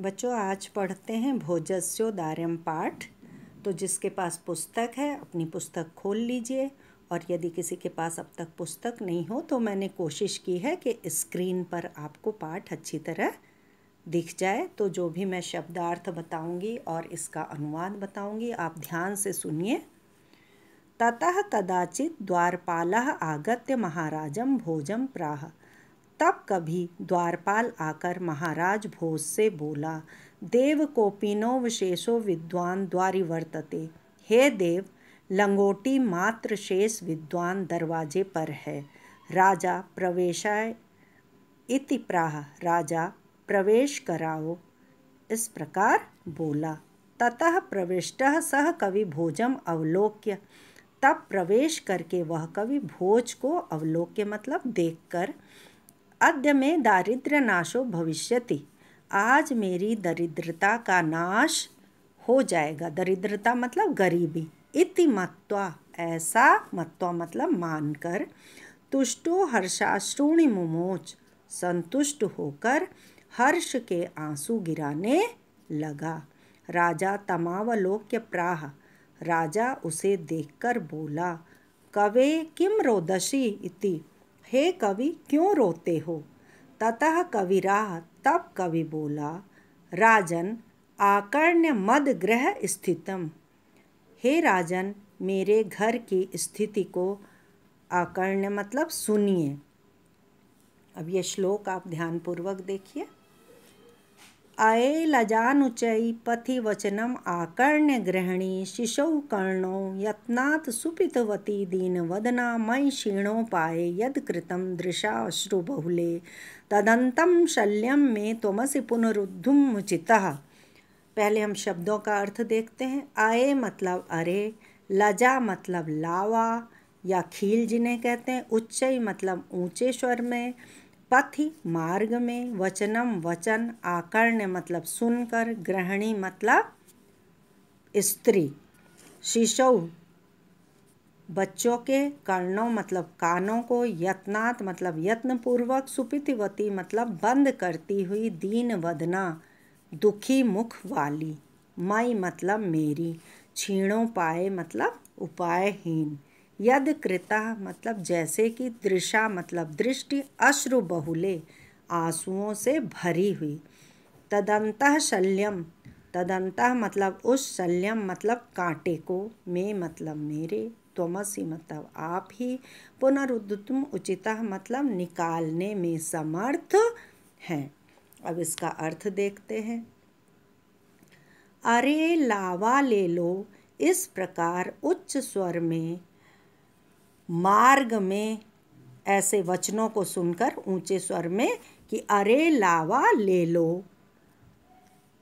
बच्चों आज पढ़ते हैं भोजस्योदार्यम पाठ तो जिसके पास पुस्तक है अपनी पुस्तक खोल लीजिए और यदि किसी के पास अब तक पुस्तक नहीं हो तो मैंने कोशिश की है कि स्क्रीन पर आपको पाठ अच्छी तरह दिख जाए तो जो भी मैं शब्दार्थ बताऊंगी और इसका अनुवाद बताऊंगी आप ध्यान से सुनिए ततः कदाचित द्वारपाल आगत्य महाराजम भोजम प्राह तब कभी द्वारपाल आकर महाराज भोज से बोला देव कोपिनो विशेषो विद्वान द्वारि वर्तते हे देव लंगोटी मात्र शेष विद्वान दरवाजे पर है राजा प्रवेशाय इति प्राह राजा प्रवेश कराओ इस प्रकार बोला ततः प्रविष्ट सह कवि भोजम अवलोक्य तब प्रवेश करके वह कवि भोज को अवलोक्य मतलब देखकर अद्य में दारिद्र नाशो भविष्यति आज मेरी दरिद्रता का नाश हो जाएगा दरिद्रता मतलब गरीबी इति मत्वा ऐसा मत्वा मतलब मानकर तुष्टो हर्षाश्रूणि मुमोच संतुष्ट होकर हर्ष के आंसू गिराने लगा राजा तमावलोक्य प्राह राजा उसे देखकर बोला कवे किम रोदशी इति हे कवि क्यों रोते हो ततः कविराह तब कवि बोला राजन आकर्ण्य मद ग्रह स्थितम हे राजन मेरे घर की स्थिति को आकर्ण्य मतलब सुनिए अब यह श्लोक आप ध्यानपूर्वक देखिए वचनम आकर्ण्य गृहणी शिशौ कर्णौ यत्नात् सुपितवती वदना मयि क्षीणोपाये यत्कृतं बहुले तदंत शल्यम मे तमसी पुनरुद्धुम मुचिता पहले हम शब्दों का अर्थ देखते हैं आए मतलब अरे लजा मतलब लावा या खील जिन्हें कहते हैं उच्चई मतलब ऊंचे स्वर में पथि मार्ग में वचनम वचन आकर्ण्य मतलब सुनकर ग्रहणी मतलब स्त्री शिशु बच्चों के कर्णों मतलब कानों को यत्नात् मतलब यत्नपूर्वक सुपितिवती मतलब बंद करती हुई दीन वदना दुखी मुख वाली मई मतलब मेरी छीणों पाए मतलब उपायहीन यद कृता मतलब जैसे कि दृशा मतलब दृष्टि अश्रु बहुले आंसुओं से भरी हुई तदंत शल्यम तदंत मतलब उस शल्यम मतलब कांटे को मे मतलब मेरे त्वमसी मतलब आप ही पुनरुद्धतम उचिता मतलब निकालने में समर्थ हैं अब इसका अर्थ देखते हैं अरे लावा ले लो इस प्रकार उच्च स्वर में मार्ग में ऐसे वचनों को सुनकर ऊंचे स्वर में कि अरे लावा ले लो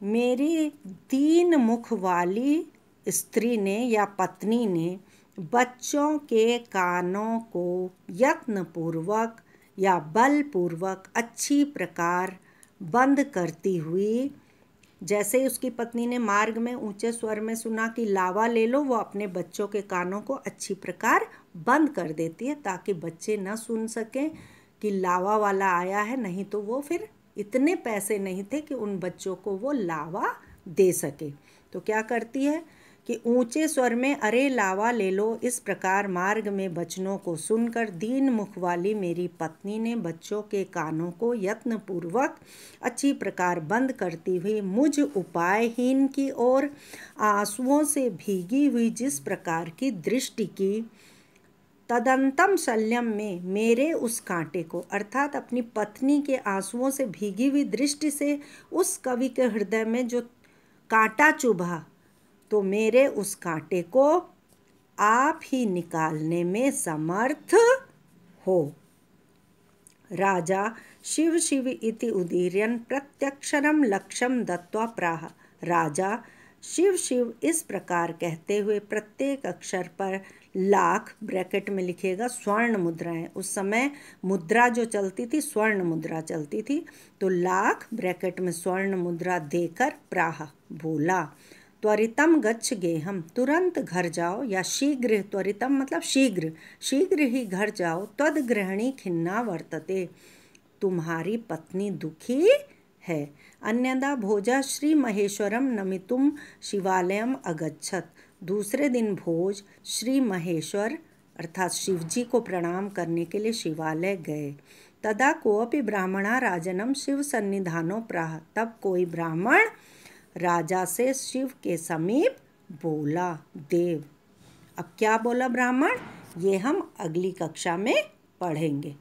मेरी तीन मुख वाली स्त्री ने या पत्नी ने बच्चों के कानों को यत्नपूर्वक या बलपूर्वक अच्छी प्रकार बंद करती हुई जैसे ही उसकी पत्नी ने मार्ग में ऊंचे स्वर में सुना कि लावा ले लो वो अपने बच्चों के कानों को अच्छी प्रकार बंद कर देती है ताकि बच्चे ना सुन सकें कि लावा वाला आया है नहीं तो वो फिर इतने पैसे नहीं थे कि उन बच्चों को वो लावा दे सके तो क्या करती है कि ऊंचे स्वर में अरे लावा ले लो इस प्रकार मार्ग में बचनों को सुनकर दीन मुख वाली मेरी पत्नी ने बच्चों के कानों को यत्नपूर्वक अच्छी प्रकार बंद करती हुई मुझ उपायहीन की ओर आंसुओं से भीगी हुई जिस प्रकार की दृष्टि की तदंतम शल्यम में मेरे उस कांटे को अर्थात अपनी पत्नी के आंसुओं से भीगी हुई दृष्टि से उस कवि के हृदय में जो कांटा चुभा तो मेरे उस कांटे को आप ही निकालने में समर्थ हो राजा शिव शिव इति उदीर्यन प्रत्यक्षरम लक्ष्यम दत्वा प्राह राजा शिव शिव इस प्रकार कहते हुए प्रत्येक अक्षर पर लाख ब्रैकेट में लिखेगा स्वर्ण मुद्राएं उस समय मुद्रा जो चलती थी स्वर्ण मुद्रा चलती थी तो लाख ब्रैकेट में स्वर्ण मुद्रा देकर प्राह बोला त्वरितम गच्छ गेहम तुरंत घर जाओ या शीघ्र त्वरितम मतलब शीघ्र शीघ्र ही घर जाओ तद ग्रहणी खिन्ना वर्तते तुम्हारी पत्नी दुखी है अन्यदा भोजा श्री महेश्वरम नमितुम शिवालयम अगच्छत दूसरे दिन भोज श्री महेश्वर अर्थात शिवजी को प्रणाम करने के लिए शिवालय गए तदा कोऽपि ब्राह्मणा राजनम शिव सन्निधानो प्राह तब कोई ब्राह्मण राजा से शिव के समीप बोला देव अब क्या बोला ब्राह्मण ये हम अगली कक्षा में पढ़ेंगे